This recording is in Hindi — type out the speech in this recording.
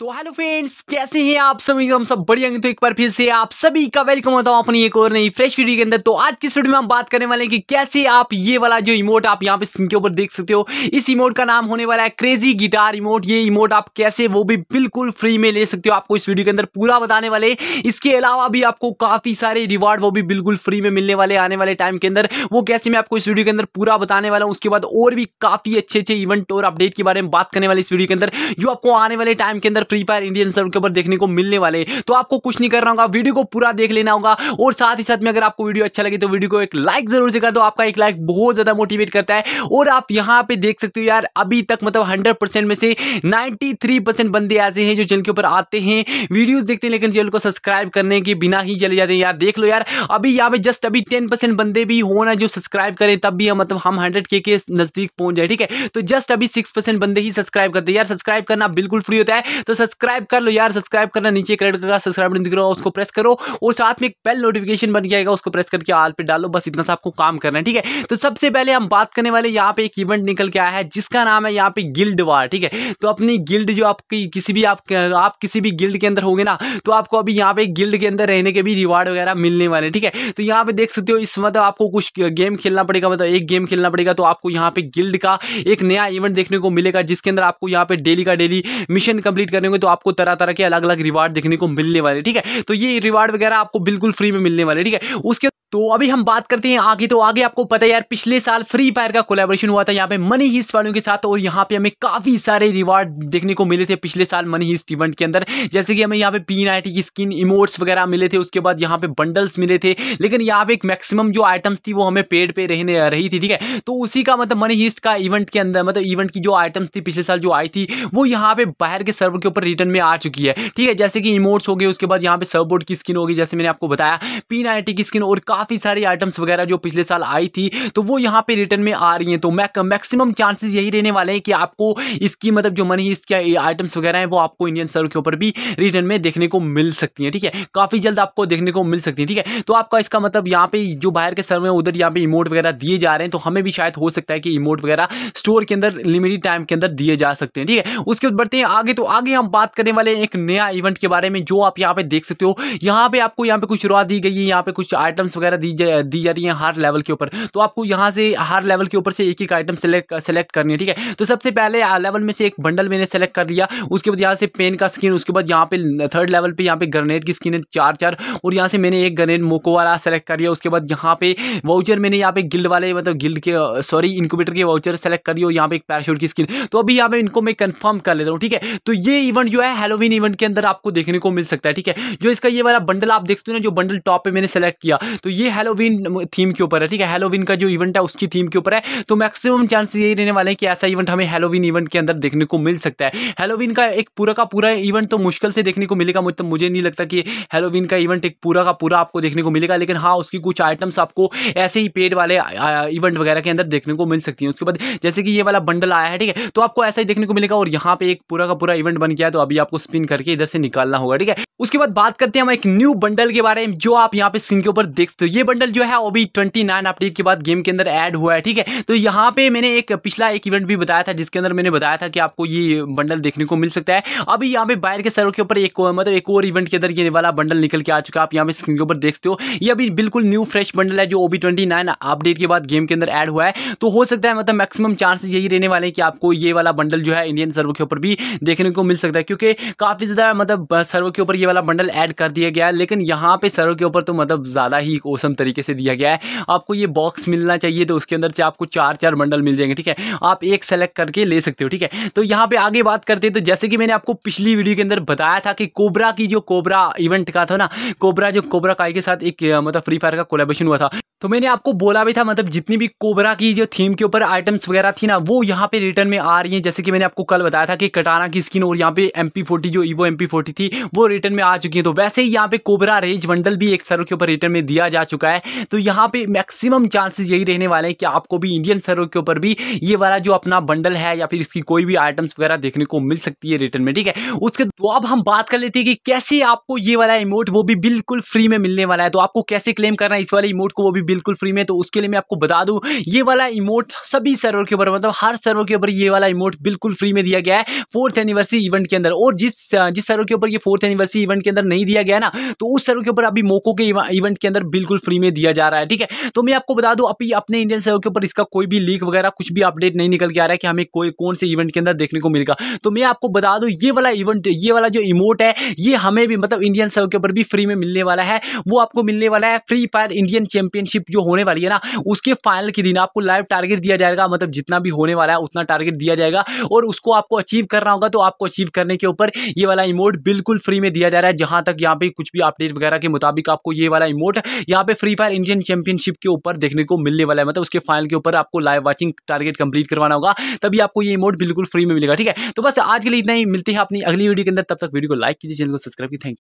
तो हेलो फ्रेंड्स कैसे हैं आप सभी हम सब बढ़िया तो एक बार फिर से आप सभी का वेलकम होता हूँ अपनी एक और नई फ्रेश वीडियो के अंदर तो आज की वीडियो में हम बात करने वाले हैं कि कैसे आप ये वाला जो इमोट आप यहाँ पे स्क्रीन के ऊपर देख सकते हो इस इमोट का नाम होने वाला है क्रेजी गिटार इमोट ये इमोट आप कैसे वो भी बिल्कुल फ्री में ले सकते हो आपको इस वीडियो के अंदर पूरा बताने वाले इसके अलावा भी आपको काफ़ी सारे रिवार्ड वो भी बिल्कुल फ्री में मिलने वाले आने वाले टाइम के अंदर वो कैसे मैं आपको इस वीडियो के अंदर पूरा बताने वाला हूँ उसके बाद और भी काफ़ी अच्छे अच्छे इवेंट और अपडेट के बारे में बात करने वाले इस वीडियो के अंदर जो आपको आने वाले टाइम के अंदर फ्री फायर इंडियन सर्वर के ऊपर देखने को मिलने वाले तो आपको कुछ नहीं करना होगा वीडियो को पूरा देख लेना होगा और साथ ही साथ में अगर आपको वीडियो अच्छा लगे तो वीडियो को एक लाइक जरूर से कर दो आपका एक लाइक बहुत ज़्यादा मोटिवेट करता है और आप यहाँ पे देख सकते हो यार अभी तक मतलब हंड्रेड में से नाइन्टी बंदे ऐसे हैं जो चैनल के ऊपर आते हैं वीडियो देखते हैं लेकिन चैनल को सब्सक्राइब करने के बिना ही चले जाते हैं यार देख लो यार अभी यहाँ पे जस्ट अभी टेन परसेंट बंदे भी होना जो सब्सक्राइब करें तब भी हम मतलब हम हंड्रेड के के नज़दीक पहुंच जाए ठीक है तो जस्ट अभी सिक्स परसेंट बंदे ही सब्सक्राइब करते हैं यार सब्सक्राइब करना बिल्कुल फ्री होता है तो सब्सक्राइब कर लो यार सब्सक्राइब करना नीचे क्रेड का सब्सक्राइब नहीं दिख रहा उसको प्रेस करो और साथ में एक बेल नोटिफिकेशन बन जाएगा उसको प्रेस करके आल पे डालो बस इतना सा आपको काम करना है ठीक है तो सबसे पहले हम बात करने वाले यहाँ पे एक इवेंट निकल के आया है जिसका नाम है यहाँ पे गिल्ड वार ठीक है तो अपनी गिल्ड जो आपकी किसी भी आप किसी भी गिल्ड के अंदर होंगे ना तो आपको अभी यहाँ पे गिल्ड के अंदर रहने के भी रिवार्ड वगैरह मिलने वाले ठीक है तो यहाँ पे देख सकते हो इस मतलब आपको कुछ गेम खेलना पड़ेगा मतलब एक गेम खेलना पड़ेगा तो आपको यहाँ पे गिल्ड का एक नया इवेंट देखने को मिलेगा जिसके अंदर आपको यहाँ पे डेली का डेली मिशन कंप्लीट करने करेंगे तो आपको तरह तरह के अलग अलग रिवार्ड देखने को मिलने वाले ठीक है तो ये रिवार्ड वगैरह आपको बिल्कुल फ्री में मिलने वाले ठीक है उसके तो अभी हम बात करते हैं आगे तो आगे आपको पता है यार पिछले साल फ्री फायर का कोलेबोरेशन हुआ था यहाँ पे मनी हिस्ट वालों के साथ और यहाँ पे हमें काफ़ी सारे रिवार्ड देखने को मिले थे पिछले साल मनी हिस्ट इवेंट के अंदर जैसे कि हमें यहाँ पे पी नाइटी की स्किन इमोट्स वगैरह मिले थे उसके बाद यहाँ पे बंडल्स मिले थे लेकिन यहाँ पे एक मैक्सिमम जो आइटम्स थी वो हमें पेड पे रहने रही थी ठीक है तो उसी का मतलब मनी हिस्ट का इवेंट के अंदर मतलब इवेंट की जो आइटम्स थी पिछले साल जो आई थी वो यहाँ पे बाहर के सर्वर के ऊपर रिटर्न में आ चुकी है ठीक है जैसे कि इमोट्स हो गए उसके बाद यहाँ पे सर्वबोर्ड की स्किन होगी जैसे मैंने आपको बताया पी की स्किन और काफ़ी सारी आइटम्स वगैरह जो पिछले साल आई थी तो वो यहाँ पे रिटर्न में आ रही हैं तो मैक मैक्सिमम चांसेस यही रहने वाले हैं कि आपको इसकी मतलब जो मनी इसके आइटम्स वगैरह हैं वो आपको इंडियन सर्व के ऊपर भी रिटर्न में देखने को मिल सकती है ठीक है काफ़ी जल्द आपको देखने को मिल सकती है ठीक है तो आपका इसका मतलब यहाँ पे जो बाहर के सर्वे हैं उधर यहाँ पे इमोट वगैरह दिए जा रहे हैं तो हमें भी शायद हो सकता है कि इमोट वगैरह स्टोर के अंदर लिमिटेड टाइम के अंदर दिए जा सकते हैं ठीक है उसके बाद बढ़ते हैं आगे तो आगे हम बात करने वाले हैं एक नया इवेंट के बारे में जो आप यहाँ पे देख सकते हो यहाँ पे आपको यहाँ पे कुछ शुरुआत दी गई है यहाँ पे कुछ आइटम्स वगैरह वगैरह दी जा दी जा रही हैं हर लेवल के ऊपर तो आपको यहाँ से हर लेवल के ऊपर से एक एक आइटम सेलेक्ट सेलेक्ट करनी है ठीक है तो सबसे पहले लेवल में से एक बंडल मैंने सेलेक्ट कर लिया उसके बाद यहाँ से पेन का स्किन उसके बाद यहाँ पे थर्ड लेवल पे यहाँ पे ग्रेनेड की स्किन है चार चार और यहाँ से मैंने एक ग्रेनेड मोको वाला सेलेक्ट कर लिया उसके बाद यहाँ पे वाउचर मैंने यहाँ पे गिल्ड वाले मतलब गिल्ड के सॉरी इंक्यूबेटर के वाउचर सेलेक्ट कर लिया और यहाँ पे एक पैराशूट की स्किन तो अभी यहाँ पे इनको मैं कन्फर्म कर लेता हूँ ठीक है तो ये इवेंट जो है हेलोविन इवेंट के अंदर आपको देखने को मिल सकता है ठीक है जो इसका ये वाला बंडल आप देखते हो ना जो बंडल टॉप पे मैंने सेलेक्ट किया तो ये हेलोविन थीम के ऊपर है ठीक है हेलोविन का जो इवेंट है उसकी थीम के ऊपर है तो मैक्सिमम चांस यही रहने वाले हैं कि ऐसा इवेंट हमें हेलोविन इवेंट के अंदर देखने को मिल सकता है हेलोविन का एक पूरा का पूरा इवेंट तो मुश्किल से देखने को मिलेगा मतलब मुझे नहीं लगता कि हेलोविन का इवेंट एक पूरा का पूरा आपको देखने को मिलेगा लेकिन हाँ उसकी कुछ आइटम्स आपको ऐसे ही पेड वाले इवेंट वगैरह के अंदर देखने को मिल सकती है उसके बाद जैसे कि ये वाला बंडल आया है ठीक है तो आपको ऐसा ही देखने को मिलेगा और यहाँ पे एक पूरा का पूरा इवेंट बन गया तो अभी आपको स्पिन करके इधर से निकालना होगा ठीक है उसके बाद बात करते हैं हम एक न्यू बंडल के बारे में जो आप यहाँ पे स्क्रीन के ऊपर देख ये बंडल जो है वो भी ट्वेंटी नाइन अपडेट के बाद गेम के अंदर ऐड हुआ है ठीक है तो यहाँ पे मैंने एक पिछला एक इवेंट भी बताया था जिसके अंदर मैंने बताया था कि आपको ये बंडल देखने को मिल सकता है अभी यहाँ पे बाहर के सरों के ऊपर एक मतलब एक और इवेंट के अंदर ये वाला बंडल निकल के आ चुका है आप यहाँ पे स्क्रीन के ऊपर देखते हो ये अभी बिल्कुल न्यू फ्रेश बंडल है जो ओबी ट्वेंटी नाइन अपडेट के बाद गेम के अंदर ऐड हुआ है तो हो सकता है मतलब मैक्सिमम चांसेस यही रहने वाले हैं कि आपको ये वाला बंडल जो है इंडियन सर्वर के ऊपर भी देखने को मिल सकता है क्योंकि काफ़ी ज़्यादा मतलब सर्वर के ऊपर ये वाला बंडल ऐड कर दिया गया है लेकिन यहाँ पे सर्वर के ऊपर तो मतलब ज़्यादा ही औसम तरीके से दिया गया है आपको ये बॉक्स मिलना चाहिए तो उसके अंदर से आपको चार चार बंडल मिल जाएंगे ठीक है आप एक सेलेक्ट करके ले सकते हो ठीक है तो यहाँ पे आगे बात करते हैं तो जैसे कि मैंने आपको पिछली वीडियो के अंदर बताया था कि कोबरा की जो कोबरा इवेंट का था ना कोबरा जो कोबरा काई के साथ एक मतलब फ्री फायर का कोलेबेशन हुआ था तो मैंने आपको बोला भी था मतलब जितनी भी कोबरा की जो थीम के ऊपर आइटम्स वगैरह थी ना वो यहाँ पे रिटर्न में आ रही है जैसे कि मैंने आपको कल बताया था कि कटाना की स्किन और यहाँ पे एम फोर्टी जो ईवो एम फोर्टी थी वो रिटर्न में आ चुकी है तो वैसे ही यहाँ पे कोबरा रेज बंडल भी एक सर के ऊपर रिटर्न में दिया जा जा चुका है तो यहाँ पे मैक्सिमम चांसेस यही रहने वाले हैं कि आपको भी इंडियन सर्वर के ऊपर भी ये वाला जो अपना बंडल है या फिर इसकी कोई भी आइटम्स वगैरह देखने को मिल सकती है रिटर्न में ठीक है उसके तो अब हम बात कर लेते हैं कि कैसे आपको ये वाला इमोट वो भी बिल्कुल फ्री में मिलने वाला है तो आपको कैसे क्लेम करना है इस वाले इमोट को वो भी बिल्कुल फ्री में तो उसके लिए मैं आपको बता दूं ये वाला इमोट सभी सर्वर के ऊपर मतलब हर सर्वर के ऊपर ये वाला इमोट बिल्कुल फ्री में दिया गया है फोर्थ एनिवर्सरी इवेंट के अंदर और जिस जिस सर्वर के ऊपर ये फोर्थ एनिवर्सरी इवेंट के अंदर नहीं दिया गया ना तो उस सर्वर के ऊपर अभी मोको के इवेंट के अंदर बिल्कुल बिल्कुल फ्री में दिया जा रहा है ठीक है तो मैं आपको बता दूँ अभी अपने इंडियन सर्वर के ऊपर इसका कोई भी लीक वगैरह कुछ भी अपडेट नहीं निकल के आ रहा है कि हमें कोई कौन से इवेंट के अंदर देखने को मिलेगा तो मैं आपको बता दूँ ये वाला इवेंट ये वाला जो इमोट है ये हमें भी मतलब इंडियन सर्वर के ऊपर भी फ्री में मिलने वाला है वो आपको मिलने वाला है फ्री फायर इंडियन चैंपियनशिप जो होने वाली है ना उसके फाइनल के दिन आपको लाइव टारगेट दिया जाएगा मतलब जितना भी होने वाला है उतना टारगेट दिया जाएगा और उसको आपको अचीव करना होगा तो आपको अचीव करने के ऊपर ये वाला इमोट बिल्कुल फ्री में दिया जा रहा है जहां तक यहाँ पे कुछ भी अपडेट वगैरह के मुताबिक आपको ये वाला इमोट यहाँ जहाँ पे फ्री फायर इंडियन चैंपियनशिप के ऊपर देखने को मिलने वाला है मतलब उसके फाइनल के ऊपर आपको लाइव वॉचिंग टारगेट कंप्लीट करवाना होगा तभी आपको ये इमोट बिल्कुल फ्री में मिलेगा ठीक है तो बस आज के लिए इतना ही मिलते हैं अपनी अगली वीडियो के अंदर तब तक वीडियो को लाइक कीजिए चैनल को सब्सक्राइब की थैंक